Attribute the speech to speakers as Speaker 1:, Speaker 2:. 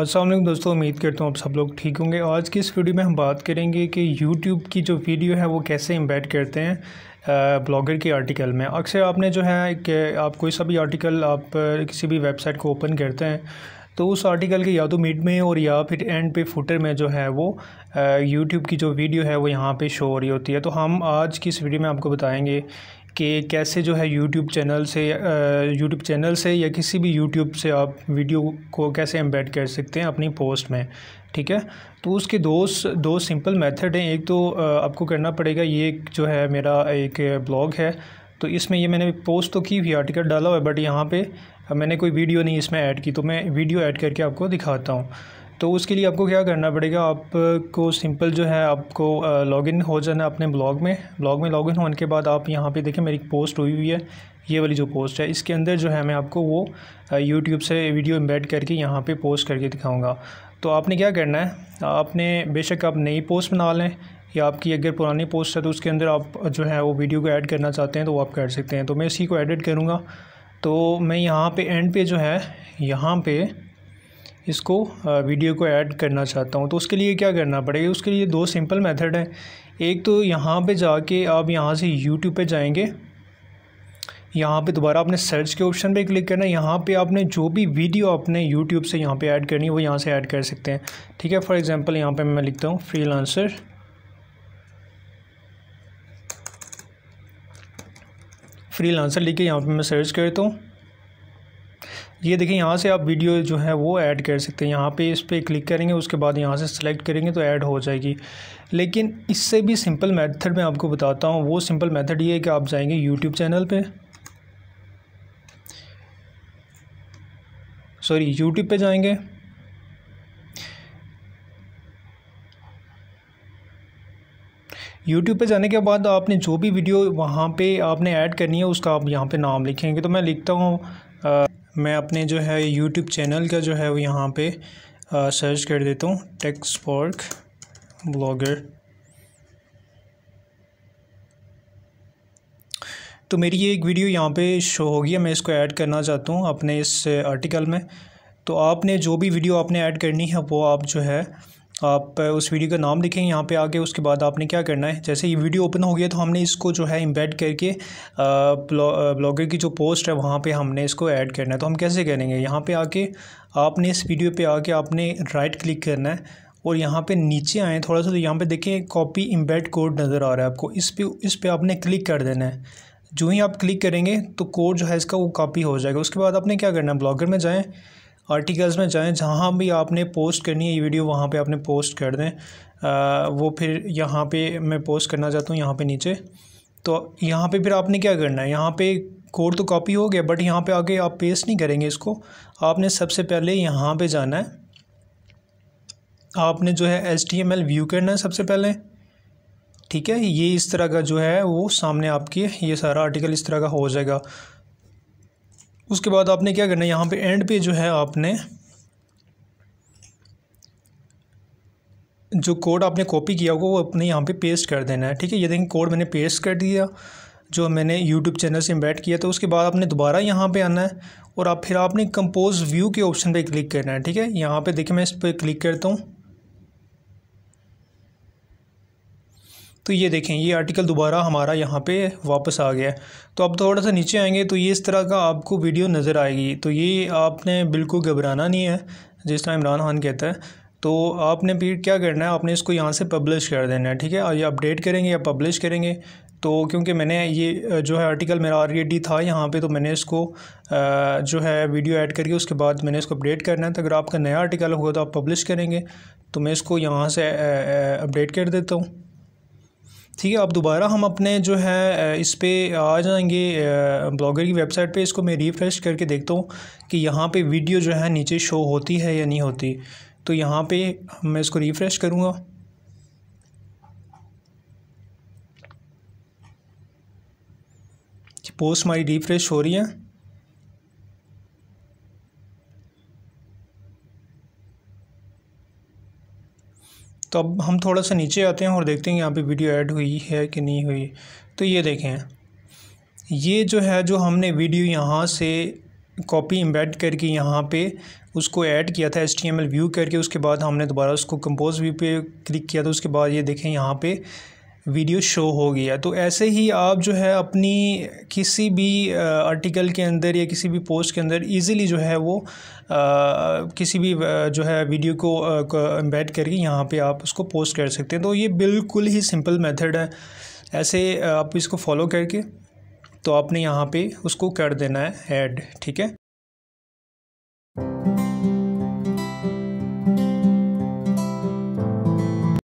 Speaker 1: असल दोस्तों उम्मीद करता हूँ आप सब लोग ठीक होंगे आज की इस वीडियो में हम बात करेंगे कि YouTube की जो वीडियो है वो कैसे इम्बेड करते हैं ब्लॉगर के आर्टिकल में अक्सर आपने जो है कि आप कोई सा भी आर्टिकल आप किसी भी वेबसाइट को ओपन करते हैं तो उस आर्टिकल के या तो मिड में और या फिर एंड पे फुटर में जो है वो यूट्यूब की जो वीडियो है वो यहाँ पे शो हो रही होती है तो हम आज की इस वीडियो में आपको बताएंगे कि कैसे जो है यूट्यूब चैनल से यूट्यूब चैनल से या किसी भी यूट्यूब से आप वीडियो को कैसे एम्बेड कर सकते हैं अपनी पोस्ट में ठीक है तो उसके दो दो सिंपल मेथड हैं एक तो आपको करना पड़ेगा ये जो है मेरा एक ब्लॉग है तो इसमें ये मैंने पोस्ट तो की हुई आर्टिकल डाला हुआ है बट यहाँ पे मैंने कोई वीडियो नहीं इसमें ऐड की तो मैं वीडियो ऐड करके आपको दिखाता हूँ तो उसके लिए आपको क्या करना पड़ेगा आपको सिंपल जो है आपको लॉगिन हो जाना अपने ब्लॉग में ब्लॉग में लॉगिन होने के बाद आप यहाँ पे देखें मेरी पोस्ट हुई हुई है ये वाली जो पोस्ट है इसके अंदर जो है मैं आपको वो यूट्यूब से वीडियो एम्बेड करके यहाँ पे पोस्ट करके दिखाऊंगा तो आपने क्या करना है आपने बेशक आप नई पोस्ट बना लें या आपकी अगर पुरानी पोस्ट है तो उसके अंदर आप जो है वो वीडियो को ऐड करना चाहते हैं तो वो आप कर सकते हैं तो मैं इसी को एडिट करूँगा तो मैं यहाँ पर एंड पे जो है यहाँ पर इसको वीडियो को ऐड करना चाहता हूँ तो उसके लिए क्या करना पड़ेगा उसके लिए दो सिंपल मेथड हैं एक तो यहाँ पे जाके आप यहाँ से यूट्यूब पे जाएंगे यहाँ पे दोबारा आपने सर्च के ऑप्शन पे क्लिक करना है यहाँ पे आपने जो भी वीडियो आपने यूट्यूब से यहाँ पे ऐड करनी है वो यहाँ से ऐड कर सकते हैं ठीक है फॉर एग्ज़ाम्पल यहाँ पर मैं लिखता हूँ फ्री फ्रीलांसर लिख के यहाँ पे मैं सर्च करता हूँ ये देखें यहाँ से आप वीडियो जो है वो ऐड कर सकते हैं यहाँ पे इस पर क्लिक करेंगे उसके बाद यहाँ से सेलेक्ट करेंगे तो ऐड हो जाएगी लेकिन इससे भी सिंपल मेथड मैं आपको बताता हूँ वो सिंपल मेथड ये है कि आप जाएंगे यूट्यूब चैनल पर सॉरी यूट्यूब पे जाएंगे यूट्यूब पे जाने के बाद आपने जो भी वीडियो वहाँ पे आपने ऐड करनी है उसका आप यहाँ पे नाम लिखेंगे तो मैं लिखता हूँ आ, मैं अपने जो है यूट्यूब चैनल का जो है वो यहाँ पे आ, सर्च कर देता हूँ टेक्स स्पार्क ब्लॉगर तो मेरी ये एक वीडियो यहाँ पे शो होगी मैं इसको ऐड करना चाहता हूँ अपने इस आर्टिकल में तो आपने जो भी वीडियो आपने ऐड करनी है वो आप जो है आप उस वीडियो का नाम लिखें यहाँ पे आके उसके बाद आपने क्या करना है जैसे ये वीडियो ओपन हो गया तो हमने इसको जो है इम्बेड करके ब्लॉगर की जो पोस्ट है वहाँ पे हमने इसको ऐड करना है तो हम कैसे करेंगे यहाँ पे आके आपने इस वीडियो पे आके आपने राइट क्लिक करना है और यहाँ पे नीचे आएँ थोड़ा सा तो यहाँ पर देखें कॉपी इम्बेड कोड नज़र आ रहा है आपको इस पर इस पर आपने क्लिक कर देना है जो ही आप क्लिक करेंगे तो कोड जो है इसका वो कॉपी हो जाएगा उसके बाद आपने क्या करना है ब्लॉगर में जाएँ आर्टिकल्स में जाएं जहाँ भी आपने पोस्ट करनी है ये वीडियो वहाँ पे आपने पोस्ट कर दें आ, वो फिर यहाँ पे मैं पोस्ट करना चाहता हूँ यहाँ पे नीचे तो यहाँ पे फिर आपने क्या करना है यहाँ पे कोड तो कॉपी हो गया बट यहाँ पे आगे आप पेस्ट नहीं करेंगे इसको आपने सबसे पहले यहाँ पे जाना है आपने जो है H T M L view करना है सबसे पहले ठीक है ये इस तरह का जो है वो सामने आपके ये सारा आर्टिकल इस तरह का हो जाएगा उसके बाद आपने क्या करना है यहाँ पे एंड पे जो है आपने जो कोड आपने कॉपी किया होगा वो अपने यहाँ पे पेस्ट कर देना है ठीक है ये देखें कोड मैंने पेस्ट कर दिया जो मैंने यूट्यूब चैनल से इम्बैट किया तो उसके बाद आपने दोबारा यहाँ पे आना है और आप फिर आपने कंपोज व्यू के ऑप्शन पे क्लिक करना है ठीक है यहाँ पे देखिए मैं इस पर क्लिक करता हूँ तो ये देखें ये आर्टिकल दोबारा हमारा यहाँ पे वापस आ गया तो अब थोड़ा सा नीचे आएंगे तो ये इस तरह का आपको वीडियो नज़र आएगी तो ये आपने बिल्कुल घबराना नहीं है जिस तरह इमरान खान कहता है तो आपने भी क्या करना है आपने इसको यहाँ से पब्लिश कर देना है ठीक है और ये अपडेट करेंगे या पब्लिश करेंगे तो क्योंकि मैंने ये जो है आर्टिकल मेरा ऑलरेडी था यहाँ पे तो मैंने इसको जो है वीडियो ऐड करके उसके बाद मैंने इसको अपडेट करना है तो अगर आपका नया आर्टिकल होगा तो आप पब्लिश करेंगे तो मैं इसको यहाँ से अपडेट कर देता हूँ ठीक है अब दोबारा हम अपने जो है इस पर आ जाएंगे ब्लॉगर की वेबसाइट पे इसको मैं रिफ़्रेश करके देखता हूँ कि यहाँ पे वीडियो जो है नीचे शो होती है या नहीं होती तो यहाँ पे मैं इसको रिफ़्रेश करूँगा पोस्ट हमारी रिफ़्रेश हो रही है तो अब हम थोड़ा सा नीचे आते हैं और देखते हैं यहाँ पे वीडियो ऐड हुई है कि नहीं हुई तो ये देखें ये जो है जो हमने वीडियो यहाँ से कॉपी इम्बेड करके यहाँ पे उसको ऐड किया था S T M L view करके उसके बाद हमने दोबारा उसको कंपोज व्यू पे क्लिक किया था उसके बाद ये देखें यहाँ पर वीडियो शो हो गया तो ऐसे ही आप जो है अपनी किसी भी आर्टिकल के अंदर या किसी भी पोस्ट के अंदर इजीली जो है वो आ, किसी भी जो है वीडियो को एम्बेड करके यहाँ पे आप उसको पोस्ट कर सकते हैं तो ये बिल्कुल ही सिंपल मेथड है ऐसे आप इसको फॉलो करके तो आपने यहाँ पे उसको कर देना है ऐड ठीक है